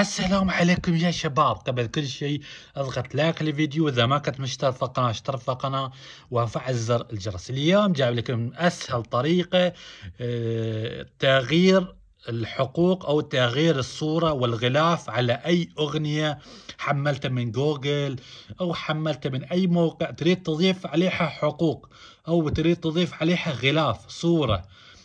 السلام عليكم يا شباب قبل كل شيء اضغط لايك للفيديو اذا ما كنت مشترك في القناه اشترك في القناه وفعل زر الجرس اليوم جايب لكم اسهل طريقه آه، تغيير الحقوق او تغيير الصوره والغلاف على اي اغنيه حملتها من جوجل او حملتها من اي موقع تريد تضيف عليها حقوق او تريد تضيف عليها غلاف صوره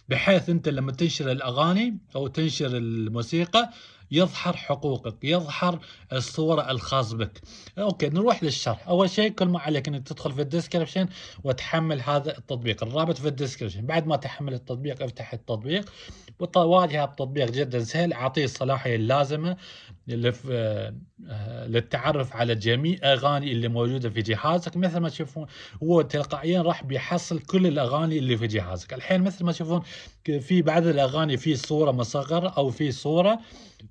بحيث انت لما تنشر الاغاني او تنشر الموسيقى يظهر حقوقك يظهر الصورة الخاص بك اوكي نروح للشرح اول شيء كل ما عليك انك تدخل في الديسكربشن وتحمل هذا التطبيق الرابط في الديسكربشن بعد ما تحمل التطبيق افتح التطبيق وتواجه التطبيق جدا سهل اعطيه الصلاحية اللازمة اللي في آه، آه، للتعرف على جميع الاغاني اللي موجوده في جهازك مثل ما تشوفون هو تلقائيا راح بيحصل كل الاغاني اللي في جهازك الحين مثل ما تشوفون في بعض الاغاني في صوره مصغره او في صوره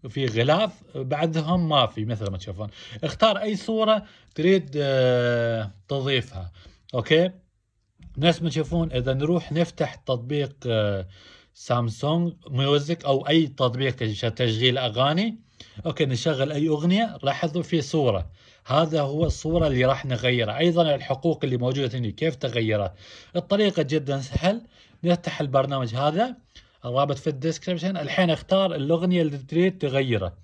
في غلاف بعدهم ما في مثل ما تشوفون اختار اي صوره تريد آه، تضيفها اوكي ناس ما تشوفون اذا نروح نفتح تطبيق آه، سامسونج ميوزك او اي تطبيق تشغيل اغاني اوكي نشغل اي اغنيه لاحظوا في صوره هذا هو الصوره اللي راح نغيرها ايضا الحقوق اللي موجوده هنا كيف تغيرها الطريقه جدا سهل نفتح البرنامج هذا الرابط في الديسكربشن الحين اختار الاغنيه اللي تريد تغيرها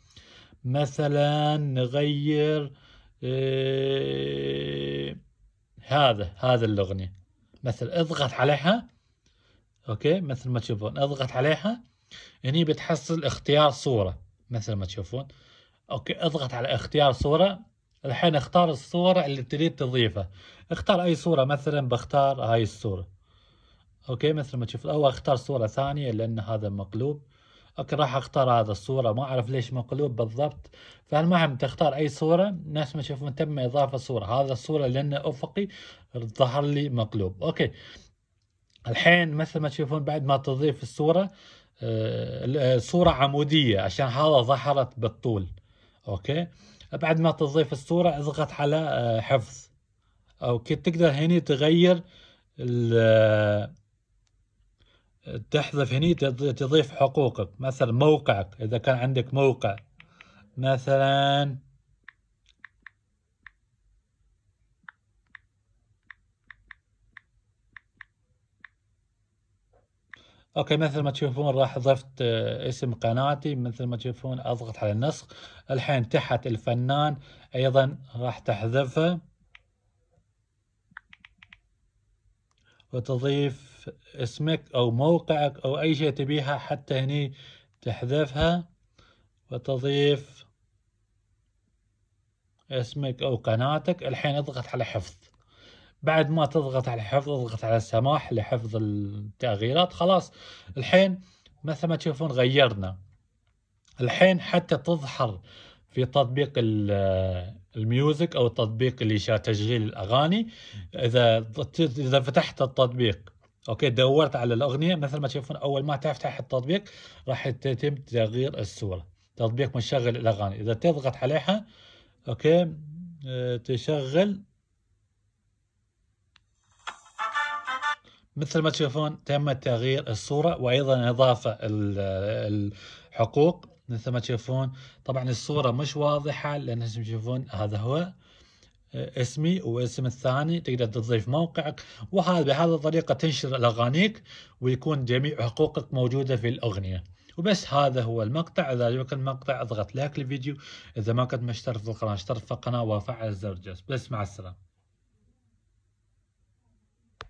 مثلا نغير إيه هذا هذا الاغنيه مثل اضغط عليها اوكي مثل ما تشوفون اضغط عليها هني بتحصل اختيار صوره مثل ما تشوفون اوكي اضغط على اختيار صورة الحين اختار الصورة اللي تريد تضيفها اختار اي صورة مثلا بختار هاي الصورة اوكي مثل ما تشوفون او اختار صورة ثانية لان هذا مقلوب اوكي راح اختار هذا الصورة ما اعرف ليش مقلوب بالضبط فالمهم تختار اي صورة نفس ما تشوفون تم اضافة صورة هذا الصورة لان افقي ظهر لي مقلوب اوكي الحين مثل ما تشوفون بعد ما تضيف الصورة آه، صورة عمودية عشان هذا ظهرت بالطول اوكي بعد ما تضيف الصورة اضغط على آه، حفظ اوكي تقدر هني تغير آه، تحذف هني تضيف حقوقك مثلا موقعك اذا كان عندك موقع مثلا اوكي مثل ما تشوفون راح ضفت آه، اسم قناتي مثل ما تشوفون اضغط على النسخ الحين تحت الفنان ايضا راح تحذفه وتضيف اسمك او موقعك او اي شيء تبيها حتى هني تحذفها وتضيف اسمك او قناتك الحين اضغط على حفظ بعد ما تضغط على حفظ تضغط على السماح لحفظ التغييرات خلاص الحين مثل ما تشوفون غيرنا الحين حتى تظهر في تطبيق آه، الميوزك او التطبيق اللي شا تشغيل الاغاني اذا اذا فتحت التطبيق اوكي دورت على الاغنيه مثل ما تشوفون اول ما تفتح التطبيق راح يتم تغيير الصوره تطبيق مشغل الاغاني اذا تضغط عليها اوكي آه، تشغل مثل ما تشوفون تم تغيير الصورة وأيضا إضافة الحقوق مثل ما تشوفون طبعا الصورة مش واضحة لأن تشوفون هذا هو آه، اسمي واسم الثاني تقدر تضيف موقعك وهذا بهذه الطريقة تنشر الأغانيك ويكون جميع حقوقك موجودة في الأغنية وبس هذا هو المقطع إذا عجبك المقطع اضغط لايك للفيديو إذا ما كنت مشترك في القناة اشترك في القناة وفعل زر الجرس بس مع السلامة